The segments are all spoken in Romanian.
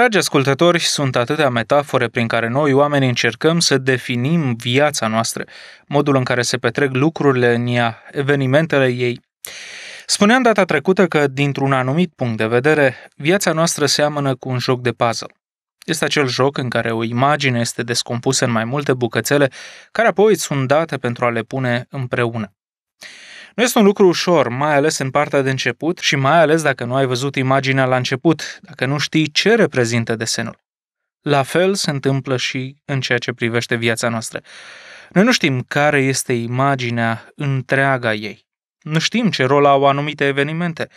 Dragi ascultători, sunt atâtea metafore prin care noi oameni încercăm să definim viața noastră, modul în care se petrec lucrurile în ea, evenimentele ei. Spuneam data trecută că, dintr-un anumit punct de vedere, viața noastră seamănă cu un joc de puzzle. Este acel joc în care o imagine este descompusă în mai multe bucățele, care apoi sunt date pentru a le pune împreună. Nu este un lucru ușor, mai ales în partea de început și mai ales dacă nu ai văzut imaginea la început, dacă nu știi ce reprezintă desenul. La fel se întâmplă și în ceea ce privește viața noastră. Noi nu știm care este imaginea întreaga ei. Nu știm ce rol au anumite evenimente.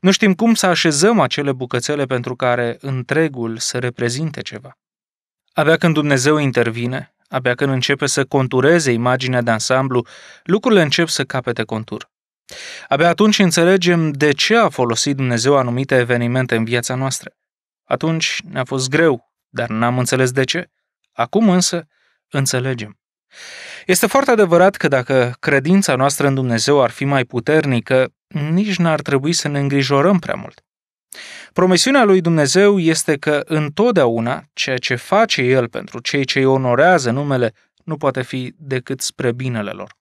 Nu știm cum să așezăm acele bucățele pentru care întregul să reprezinte ceva. Abia când Dumnezeu intervine, Abia când începe să contureze imaginea de ansamblu, lucrurile încep să capete contur. Abia atunci înțelegem de ce a folosit Dumnezeu anumite evenimente în viața noastră. Atunci ne-a fost greu, dar n-am înțeles de ce. Acum însă înțelegem. Este foarte adevărat că dacă credința noastră în Dumnezeu ar fi mai puternică, nici n-ar trebui să ne îngrijorăm prea mult. Promisiunea lui Dumnezeu este că întotdeauna ceea ce face El pentru cei ce îi onorează numele nu poate fi decât spre binele lor.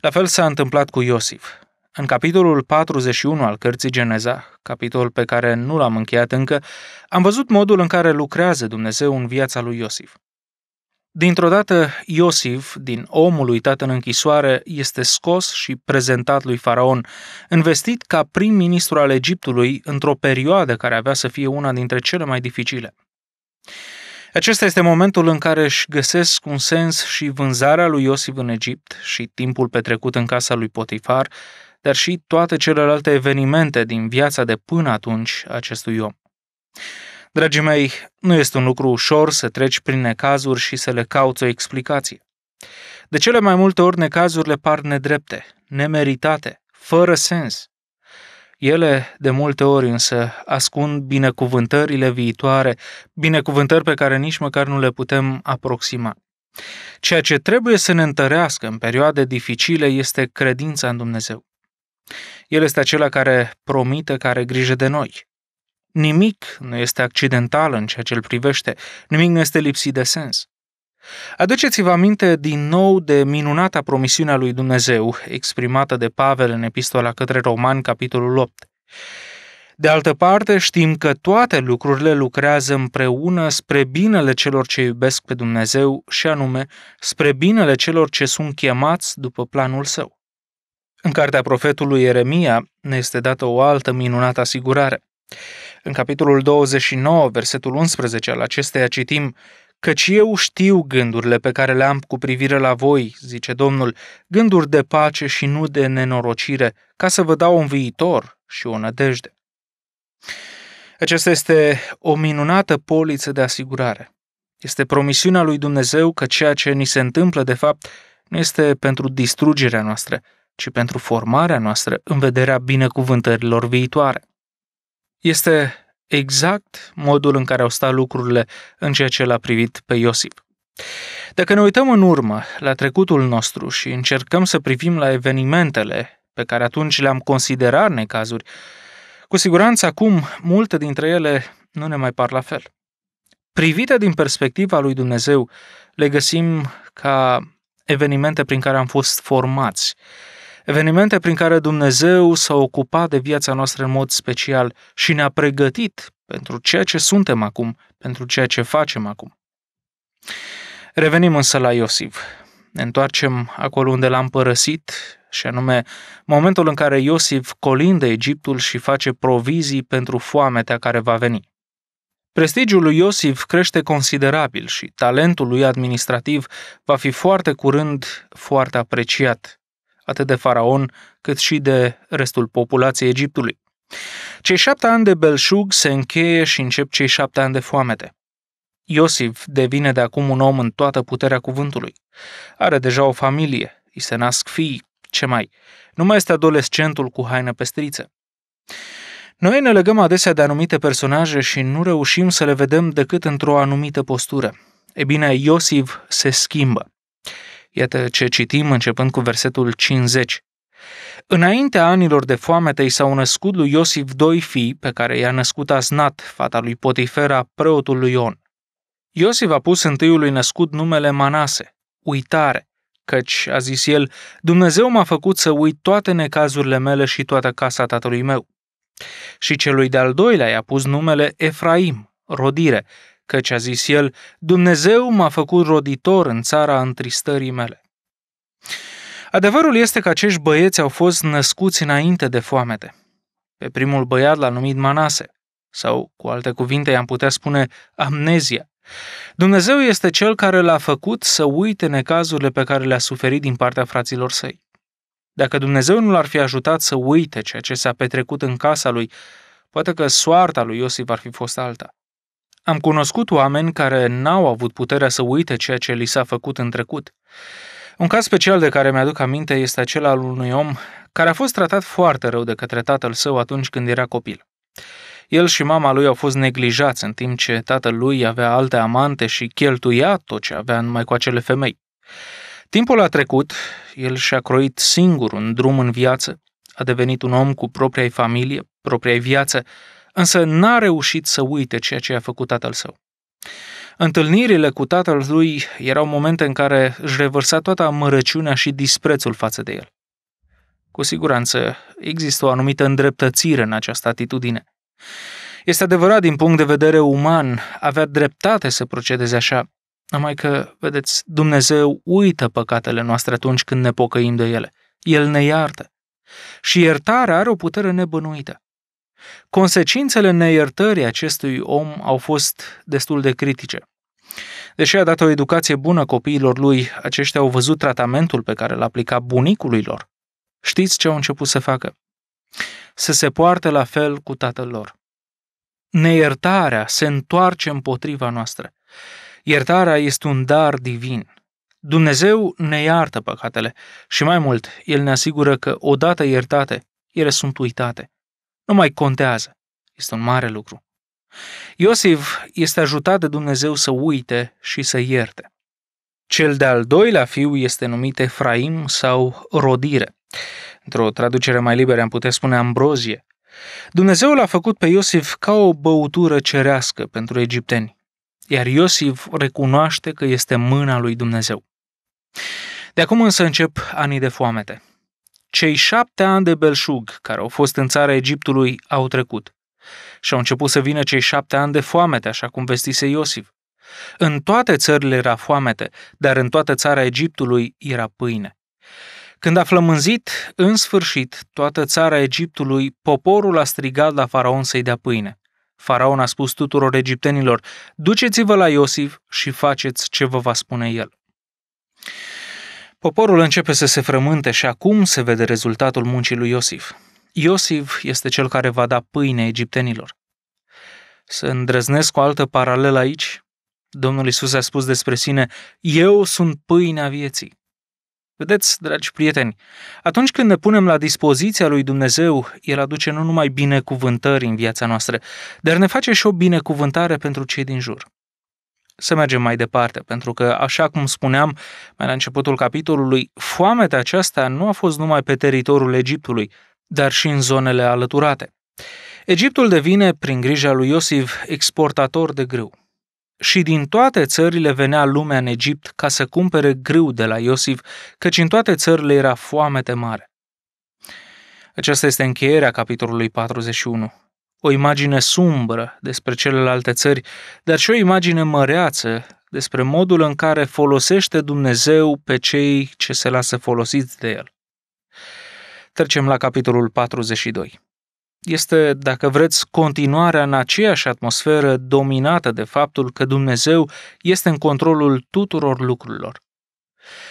La fel s-a întâmplat cu Iosif. În capitolul 41 al cărții Geneza, capitol pe care nu l-am încheiat încă, am văzut modul în care lucrează Dumnezeu în viața lui Iosif. Dintr-o dată, Iosif, din omul uitat în închisoare, este scos și prezentat lui Faraon, învestit ca prim-ministru al Egiptului într-o perioadă care avea să fie una dintre cele mai dificile. Acesta este momentul în care își găsesc un sens și vânzarea lui Iosif în Egipt și timpul petrecut în casa lui Potifar, dar și toate celelalte evenimente din viața de până atunci acestui om. Dragii mei, nu este un lucru ușor să treci prin necazuri și să le cauți o explicație. De cele mai multe ori necazurile par nedrepte, nemeritate, fără sens. Ele, de multe ori însă, ascund binecuvântările viitoare, binecuvântări pe care nici măcar nu le putem aproxima. Ceea ce trebuie să ne întărească în perioade dificile este credința în Dumnezeu. El este acela care promite, care are grijă de noi. Nimic nu este accidental în ceea ce îl privește, nimic nu este lipsit de sens. Aduceți-vă aminte din nou de minunata promisiune a lui Dumnezeu, exprimată de Pavel în epistola către Romani, capitolul 8. De altă parte, știm că toate lucrurile lucrează împreună spre binele celor ce iubesc pe Dumnezeu și anume spre binele celor ce sunt chemați după planul său. În cartea profetului Ieremia ne este dată o altă minunată asigurare. În capitolul 29, versetul 11 al acesteia citim Căci eu știu gândurile pe care le am cu privire la voi, zice Domnul, gânduri de pace și nu de nenorocire, ca să vă dau un viitor și o nădejde. Aceasta este o minunată poliță de asigurare. Este promisiunea lui Dumnezeu că ceea ce ni se întâmplă, de fapt, nu este pentru distrugerea noastră, ci pentru formarea noastră în vederea binecuvântărilor viitoare. Este exact modul în care au stat lucrurile în ceea ce l-a privit pe Iosif. Dacă ne uităm în urmă la trecutul nostru și încercăm să privim la evenimentele pe care atunci le-am considerat necazuri, cu siguranță acum multe dintre ele nu ne mai par la fel. Privite din perspectiva lui Dumnezeu, le găsim ca evenimente prin care am fost formați, evenimente prin care Dumnezeu s-a ocupat de viața noastră în mod special și ne-a pregătit pentru ceea ce suntem acum, pentru ceea ce facem acum. Revenim însă la Iosif. Ne întoarcem acolo unde l-am părăsit, și anume momentul în care Iosif colinde Egiptul și face provizii pentru foametea care va veni. Prestigiul lui Iosif crește considerabil și talentul lui administrativ va fi foarte curând foarte apreciat atât de faraon cât și de restul populației Egiptului. Cei șapte ani de belșug se încheie și încep cei șapte ani de foamete. Iosif devine de acum un om în toată puterea cuvântului. Are deja o familie, îi se nasc fii, ce mai? Nu mai este adolescentul cu haină pestriță. Noi ne legăm adesea de anumite personaje și nu reușim să le vedem decât într-o anumită postură. E bine, Iosif se schimbă. Iată ce citim începând cu versetul 50. Înaintea anilor de foamete i s-au născut lui Iosif doi fii pe care i-a născut Aznat, fata lui Potifera, preotul lui On. Iosif a pus întâiului născut numele Manase, uitare, căci, a zis el, Dumnezeu m-a făcut să uit toate necazurile mele și toată casa tatălui meu. Și celui de-al doilea i-a pus numele Efraim, rodire, căci a zis el, Dumnezeu m-a făcut roditor în țara întristării mele. Adevărul este că acești băieți au fost născuți înainte de foamete. Pe primul băiat l-a numit Manase, sau, cu alte cuvinte, i-am putea spune amnezia. Dumnezeu este cel care l-a făcut să uite necazurile pe care le-a suferit din partea fraților săi. Dacă Dumnezeu nu l-ar fi ajutat să uite ceea ce s-a petrecut în casa lui, poate că soarta lui Iosif ar fi fost alta. Am cunoscut oameni care n-au avut puterea să uite ceea ce li s-a făcut în trecut. Un caz special de care mi-aduc aminte este acela al unui om care a fost tratat foarte rău de către tatăl său atunci când era copil. El și mama lui au fost neglijați în timp ce tatăl lui avea alte amante și cheltuia tot ce avea numai cu acele femei. Timpul a trecut, el și-a croit singur un drum în viață, a devenit un om cu propria familie, propria viață, însă n-a reușit să uite ceea ce a făcut tatăl său. Întâlnirile cu tatăl lui erau momente în care își revărsa toată amărăciunea și disprețul față de el. Cu siguranță, există o anumită îndreptățire în această atitudine. Este adevărat, din punct de vedere uman, avea dreptate să procedeze așa, numai că, vedeți, Dumnezeu uită păcatele noastre atunci când ne pocăim de ele. El ne iartă. Și iertarea are o putere nebănuită. Consecințele neiertării acestui om au fost destul de critice. Deși a dat o educație bună copiilor lui, aceștia au văzut tratamentul pe care l-a aplicat bunicului lor. Știți ce au început să facă? Să se poarte la fel cu tatăl lor. Neiertarea se întoarce împotriva noastră. Iertarea este un dar divin. Dumnezeu ne iartă păcatele și mai mult, El ne asigură că odată iertate, ele sunt uitate. Nu mai contează. Este un mare lucru. Iosif este ajutat de Dumnezeu să uite și să ierte. Cel de-al doilea fiu este numit Efraim sau Rodire. Într-o traducere mai liberă am putea spune Ambrozie. Dumnezeu l-a făcut pe Iosif ca o băutură cerească pentru egipteni, iar Iosif recunoaște că este mâna lui Dumnezeu. De acum însă încep anii de foamete. Cei șapte ani de belșug care au fost în țara Egiptului au trecut. Și au început să vină cei șapte ani de foamete, așa cum vestise Iosif. În toate țările era foamete, dar în toată țara Egiptului era pâine. Când a flămânzit, în sfârșit, toată țara Egiptului, poporul a strigat la faraon să-i dea pâine. Faraon a spus tuturor egiptenilor, duceți-vă la Iosif și faceți ce vă va spune el. Poporul începe să se frământe și acum se vede rezultatul muncii lui Iosif. Iosif este cel care va da pâine egiptenilor. Să îndrăznesc o altă paralelă aici. Domnul Isus a spus despre sine, eu sunt pâinea vieții. Vedeți, dragi prieteni, atunci când ne punem la dispoziția lui Dumnezeu, El aduce nu numai binecuvântări în viața noastră, dar ne face și o binecuvântare pentru cei din jur. Să mergem mai departe, pentru că, așa cum spuneam mai la începutul capitolului, foamea aceasta nu a fost numai pe teritoriul Egiptului, dar și în zonele alăturate. Egiptul devine, prin grija lui Iosif, exportator de grâu. Și din toate țările venea lumea în Egipt ca să cumpere grâu de la Iosif, căci în toate țările era foamete mare. Aceasta este încheierea capitolului 41 o imagine sumbră despre celelalte țări, dar și o imagine măreață despre modul în care folosește Dumnezeu pe cei ce se lasă folosiți de el. Trecem la capitolul 42. Este, dacă vreți, continuarea în aceeași atmosferă dominată de faptul că Dumnezeu este în controlul tuturor lucrurilor.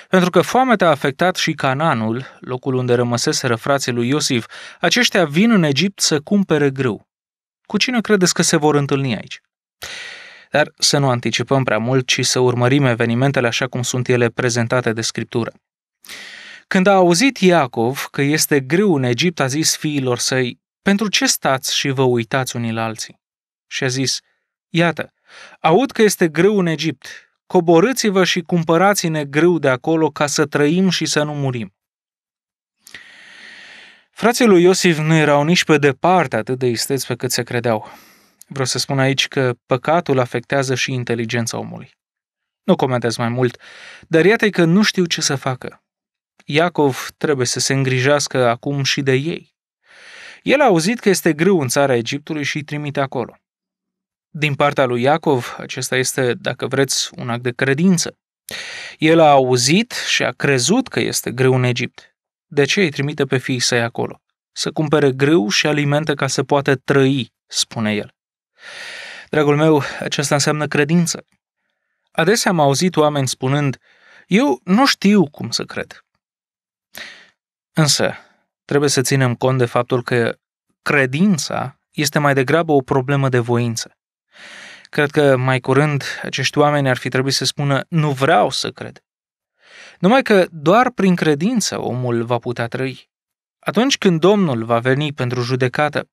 Pentru că foamea a afectat și Cananul, locul unde rămăseseră frații lui Iosif, aceștia vin în Egipt să cumpere grâu. Cu cine credeți că se vor întâlni aici? Dar să nu anticipăm prea mult, ci să urmărim evenimentele așa cum sunt ele prezentate de Scriptură. Când a auzit Iacov că este greu în Egipt, a zis fiilor săi, pentru ce stați și vă uitați unii la alții? Și a zis, iată, aud că este greu în Egipt, coborâți-vă și cumpărați-ne greu de acolo ca să trăim și să nu murim. Frații lui Iosif nu erau nici pe departe atât de isteți pe cât se credeau. Vreau să spun aici că păcatul afectează și inteligența omului. Nu comentez mai mult, dar iată că nu știu ce să facă. Iacov trebuie să se îngrijească acum și de ei. El a auzit că este greu în țara Egiptului și îi trimite acolo. Din partea lui Iacov, acesta este, dacă vreți, un act de credință. El a auzit și a crezut că este greu în Egipt. De ce îi trimite pe fiii săi acolo? Să cumpere grâu și alimente ca să poată trăi, spune el. Dragul meu, acesta înseamnă credință. Adesea am auzit oameni spunând, eu nu știu cum să cred. Însă, trebuie să ținem cont de faptul că credința este mai degrabă o problemă de voință. Cred că mai curând acești oameni ar fi trebuit să spună nu vreau să cred, numai că doar prin credință omul va putea trăi. Atunci când Domnul va veni pentru judecată,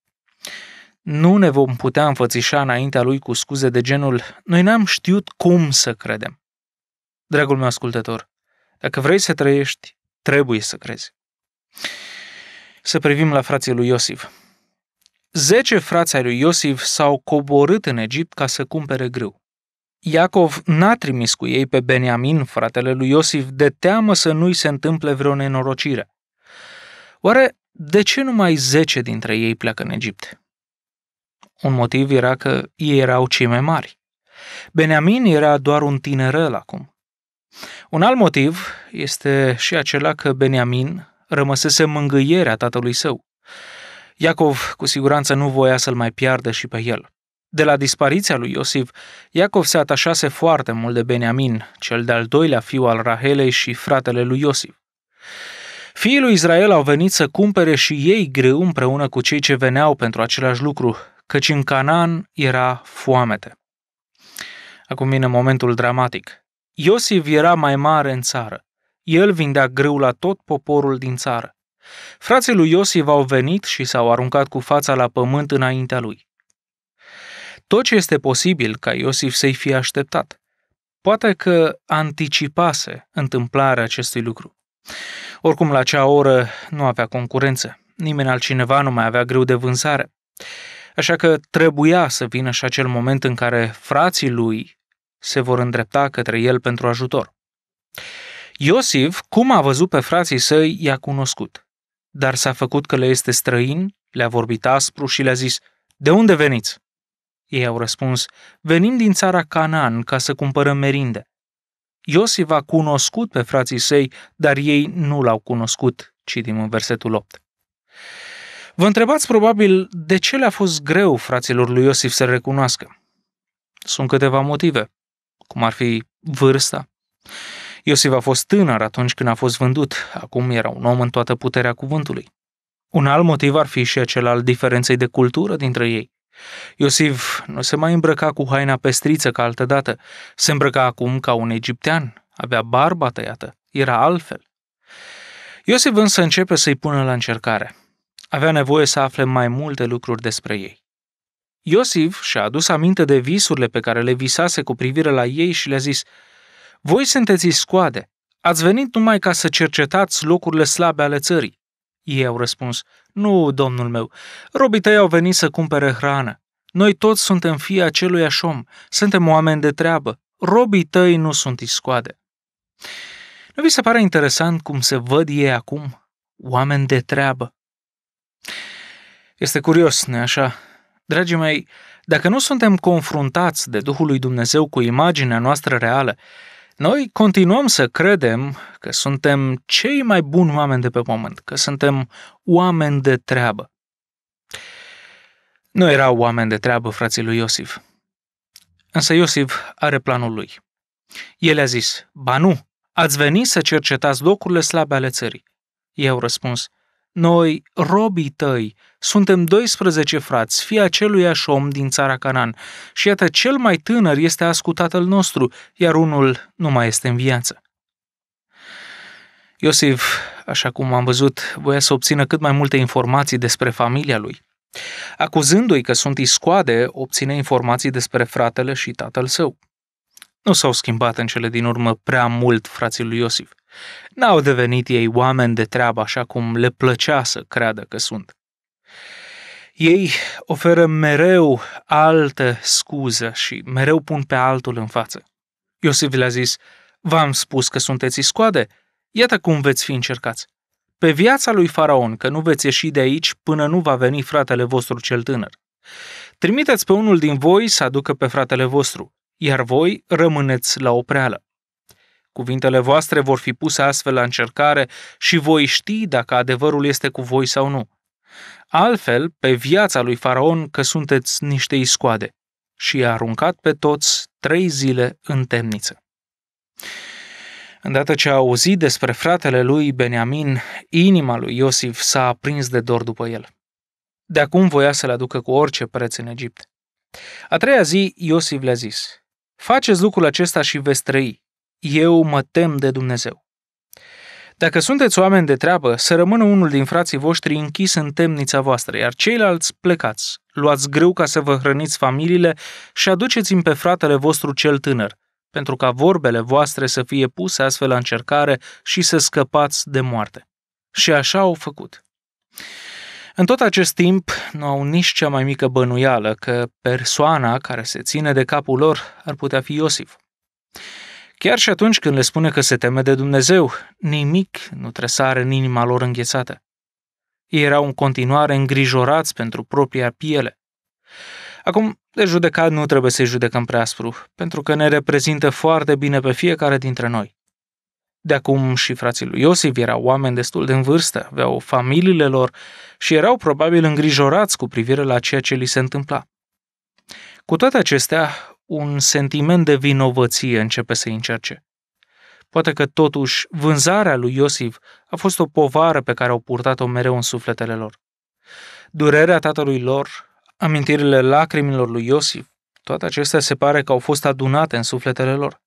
nu ne vom putea înfățișa înaintea lui cu scuze de genul noi n-am știut cum să credem. Dragul meu ascultător, dacă vrei să trăiești, trebuie să crezi. Să privim la frații lui Iosif. Zece frații lui Iosif s-au coborât în Egipt ca să cumpere grâu. Iacov n-a trimis cu ei pe Beniamin, fratele lui Iosif, de teamă să nu-i se întâmple vreo nenorocire. Oare de ce numai zece dintre ei pleacă în Egipt? Un motiv era că ei erau cei mai mari. Beniamin era doar un tinerel acum. Un alt motiv este și acela că Beniamin rămăsese mângâierea tatălui său. Iacov cu siguranță nu voia să-l mai piardă și pe el. De la dispariția lui Iosif, Iacov se atașase foarte mult de Beniamin, cel de-al doilea fiu al Rahelei și fratele lui Iosif. Fiii lui Israel au venit să cumpere și ei greu împreună cu cei ce veneau pentru același lucru, căci în Canaan era foamete. Acum vine momentul dramatic. Iosif era mai mare în țară. El vindea greu la tot poporul din țară. Frații lui Iosif au venit și s-au aruncat cu fața la pământ înaintea lui tot ce este posibil ca Iosif să-i fie așteptat. Poate că anticipase întâmplarea acestui lucru. Oricum, la acea oră nu avea concurență. Nimeni altcineva nu mai avea greu de vânzare. Așa că trebuia să vină și acel moment în care frații lui se vor îndrepta către el pentru ajutor. Iosif, cum a văzut pe frații săi, i-a cunoscut, dar s-a făcut că le este străin, le-a vorbit aspru și le-a zis, De unde veniți? Ei au răspuns, venim din țara Canaan ca să cumpărăm merinde. Iosif a cunoscut pe frații săi, dar ei nu l-au cunoscut, citim în versetul 8. Vă întrebați probabil de ce le-a fost greu fraților lui Iosif să recunoască. Sunt câteva motive, cum ar fi vârsta. Iosif a fost tânăr atunci când a fost vândut, acum era un om în toată puterea cuvântului. Un alt motiv ar fi și acel al diferenței de cultură dintre ei. Iosif nu se mai îmbrăca cu haina pestriță ca altădată, se îmbrăca acum ca un egiptean, avea barba tăiată, era altfel. Iosif însă începe să-i pună la încercare. Avea nevoie să afle mai multe lucruri despre ei. Iosif și-a adus aminte de visurile pe care le visase cu privire la ei și le-a zis, Voi sunteți scoade, ați venit numai ca să cercetați locurile slabe ale țării. Ei au răspuns, nu, domnul meu, robii tăi au venit să cumpere hrană. Noi toți suntem fii acelui om, suntem oameni de treabă, robii tăi nu sunt iscoade. Nu vi se pare interesant cum se văd ei acum, oameni de treabă? Este curios, nu așa? Dragii mei, dacă nu suntem confruntați de Duhul lui Dumnezeu cu imaginea noastră reală, noi continuăm să credem că suntem cei mai buni oameni de pe pământ, că suntem oameni de treabă. Nu erau oameni de treabă frații lui Iosif. Însă Iosif are planul lui. El a zis, ba nu, ați venit să cercetați locurile slabe ale țării. au răspuns, noi, robii tăi, suntem 12 frați, fii aceluiași om din țara Canan, Și iată, cel mai tânăr este ascultatul nostru, iar unul nu mai este în viață. Iosif, așa cum am văzut, voia să obțină cât mai multe informații despre familia lui. Acuzându-i că sunt iscoade, obține informații despre fratele și tatăl său. Nu s-au schimbat în cele din urmă prea mult frații lui Iosif. N-au devenit ei oameni de treabă așa cum le plăcea să creadă că sunt. Ei oferă mereu altă scuză și mereu pun pe altul în față. Iosif le-a zis, v-am spus că sunteți iscoade, iată cum veți fi încercați. Pe viața lui Faraon, că nu veți ieși de aici până nu va veni fratele vostru cel tânăr. Trimiteți pe unul din voi să aducă pe fratele vostru, iar voi rămâneți la opreală. Cuvintele voastre vor fi puse astfel la încercare și voi ști dacă adevărul este cu voi sau nu. Altfel, pe viața lui Faraon că sunteți niște iscoade. Și i-a aruncat pe toți trei zile în temniță. Îndată ce a auzit despre fratele lui Beniamin, inima lui Iosif s-a aprins de dor după el. De acum voia să le aducă cu orice preț în Egipt. A treia zi, Iosif le-a zis, Faceți lucrul acesta și veți trăi, eu mă tem de Dumnezeu. Dacă sunteți oameni de treabă, să rămână unul din frații voștri închis în temnița voastră, iar ceilalți plecați. Luați greu ca să vă hrăniți familiile și aduceți-mi pe fratele vostru cel tânăr, pentru ca vorbele voastre să fie puse astfel la încercare și să scăpați de moarte. Și așa au făcut. În tot acest timp, nu au nici cea mai mică bănuială că persoana care se ține de capul lor ar putea fi Iosif. Chiar și atunci când le spune că se teme de Dumnezeu, nimic nu tresare în inima lor înghețată. Ei erau în continuare îngrijorați pentru propria piele. Acum, de judecat nu trebuie să-i judecăm prea aspru, pentru că ne reprezintă foarte bine pe fiecare dintre noi. De acum și frații lui Iosif erau oameni destul de în vârstă, aveau familiile lor și erau probabil îngrijorați cu privire la ceea ce li se întâmpla. Cu toate acestea, un sentiment de vinovăție începe să încerce. Poate că totuși vânzarea lui Iosif a fost o povară pe care au purtat-o mereu în sufletele lor. Durerea tatălui lor, amintirile lacrimilor lui Iosif, toate acestea se pare că au fost adunate în sufletele lor.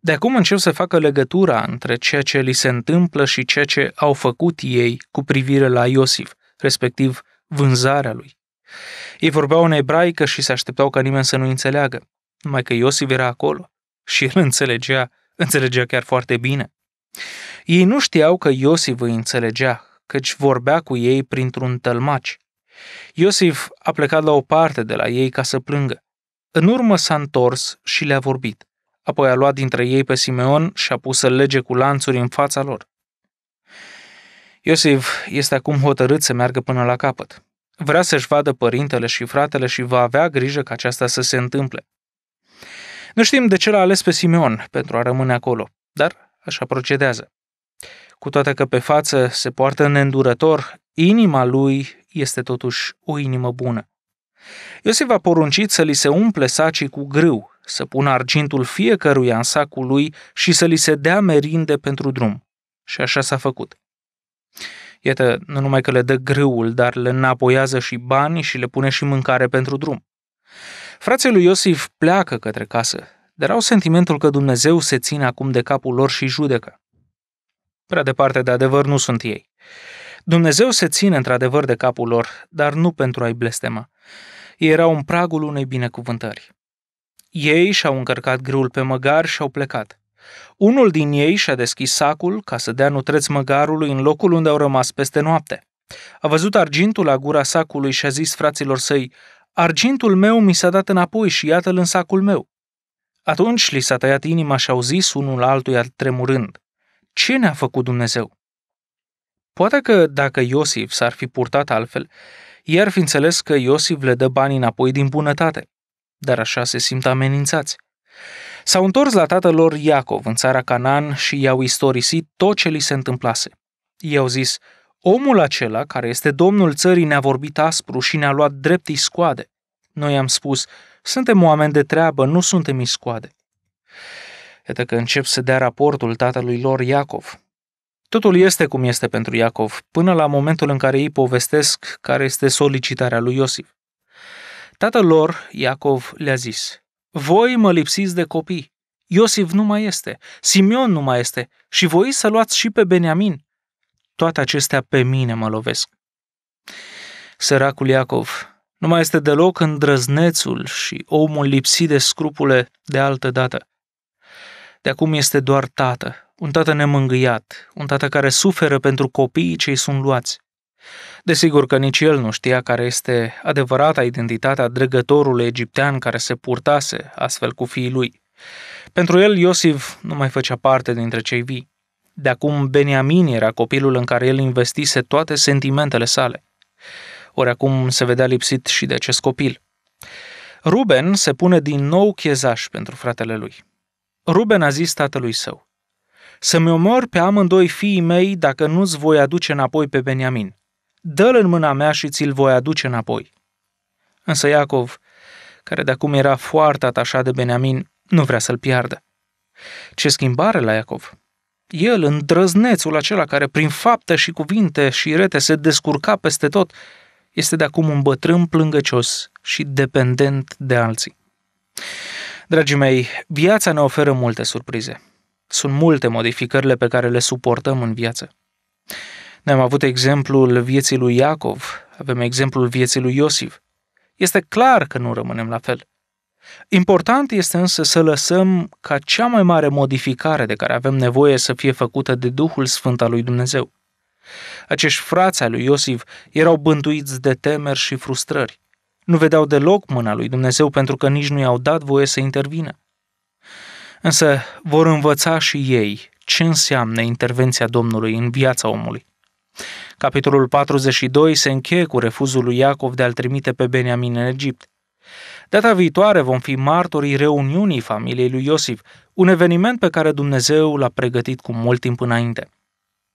De acum încep să facă legătura între ceea ce li se întâmplă și ceea ce au făcut ei cu privire la Iosif, respectiv vânzarea lui. Ei vorbeau în ebraică și se așteptau ca nimeni să nu înțeleagă. Numai că Iosif era acolo și el înțelegea, înțelegea chiar foarte bine. Ei nu știau că Iosif îi înțelegea, căci vorbea cu ei printr-un tălmaci. Iosif a plecat la o parte de la ei ca să plângă. În urmă s-a întors și le-a vorbit. Apoi a luat dintre ei pe Simeon și a pus să lege cu lanțuri în fața lor. Iosif este acum hotărât să meargă până la capăt. Vrea să-și vadă părintele și fratele și va avea grijă ca aceasta să se întâmple. Nu știm de ce l-a ales pe Simeon pentru a rămâne acolo, dar așa procedează. Cu toate că pe față se poartă neîndurător, inima lui este totuși o inimă bună. Iosif a poruncit să li se umple sacii cu grâu, să pună argintul fiecăruia în sacul lui și să li se dea merinde pentru drum. Și așa s-a făcut. Iată, nu numai că le dă grâul, dar le înapoiază și bani și le pune și mâncare pentru drum. Frații lui Iosif pleacă către casă, dar au sentimentul că Dumnezeu se ține acum de capul lor și judecă. Prea departe de adevăr nu sunt ei. Dumnezeu se ține într-adevăr de capul lor, dar nu pentru a-i blestema. Ei erau în pragul unei binecuvântări. Ei și-au încărcat grâul pe măgar și au plecat. Unul din ei și-a deschis sacul ca să dea nutreț măgarului în locul unde au rămas peste noapte. A văzut argintul la gura sacului și a zis fraților săi, Argintul meu mi s-a dat înapoi și iată-l în sacul meu. Atunci li s-a tăiat inima și au zis unul altuia tremurând, ce ne-a făcut Dumnezeu? Poate că dacă Iosif s-ar fi purtat altfel, iar ar fi înțeles că Iosif le dă banii înapoi din bunătate, dar așa se simt amenințați. S-au întors la tatăl lor Iacov în țara Canaan și i-au istorisit tot ce li se întâmplase. I-au zis, Omul acela, care este domnul țării, ne-a vorbit aspru și ne-a luat drept iscoade. Noi am spus, suntem oameni de treabă, nu suntem iscoade. Iată că încep să dea raportul tatălui lor Iacov. Totul este cum este pentru Iacov, până la momentul în care ei povestesc care este solicitarea lui Iosif. Tatăl lor, Iacov, le-a zis, Voi mă lipsiți de copii. Iosif nu mai este, Simion nu mai este și voi să luați și pe Beniamin toate acestea pe mine mă lovesc. Săracul Iacov nu mai este deloc îndrăznețul și omul lipsit de scrupule de altă dată. De acum este doar tată, un tată nemângâiat, un tată care suferă pentru copiii cei sunt luați. Desigur că nici el nu știa care este adevărata identitatea dregătorului egiptean care se purtase astfel cu fiii lui. Pentru el, Iosif nu mai făcea parte dintre cei vii. De acum Beniamin era copilul în care el investise toate sentimentele sale. Ori acum se vedea lipsit și de acest copil. Ruben se pune din nou chezaș pentru fratele lui. Ruben a zis tatălui său, Să-mi omor pe amândoi fiii mei dacă nu-ți voi aduce înapoi pe Beniamin. Dă-l în mâna mea și ți-l voi aduce înapoi. Însă Iacov, care de acum era foarte atașat de Beniamin, nu vrea să-l piardă. Ce schimbare la Iacov! El, îndrăznețul acela care prin fapte și cuvinte și rete se descurca peste tot, este de acum un bătrân plângăcios și dependent de alții. Dragii mei, viața ne oferă multe surprize. Sunt multe modificările pe care le suportăm în viață. Ne-am avut exemplul vieții lui Iacov, avem exemplul vieții lui Iosif. Este clar că nu rămânem la fel. Important este însă să lăsăm ca cea mai mare modificare de care avem nevoie să fie făcută de Duhul Sfânt al lui Dumnezeu. Acești frați al lui Iosif erau bântuiți de temeri și frustrări. Nu vedeau deloc mâna lui Dumnezeu pentru că nici nu i-au dat voie să intervină. Însă vor învăța și ei ce înseamnă intervenția Domnului în viața omului. Capitolul 42 se încheie cu refuzul lui Iacov de a-l trimite pe Beniamin în Egipt. Data viitoare vom fi martorii reuniunii familiei lui Iosif, un eveniment pe care Dumnezeu l-a pregătit cu mult timp înainte.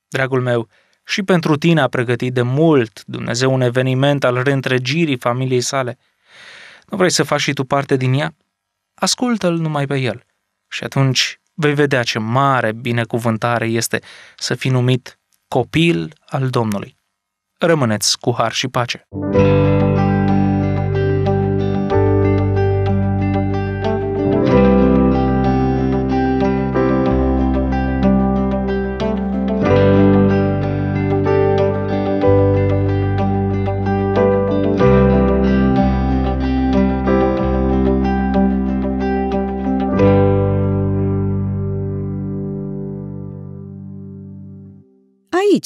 Dragul meu, și pentru tine a pregătit de mult Dumnezeu un eveniment al reîntregirii familiei sale. Nu vrei să faci și tu parte din ea? Ascultă-l numai pe el și atunci vei vedea ce mare binecuvântare este să fii numit copil al Domnului. Rămâneți cu har și pace!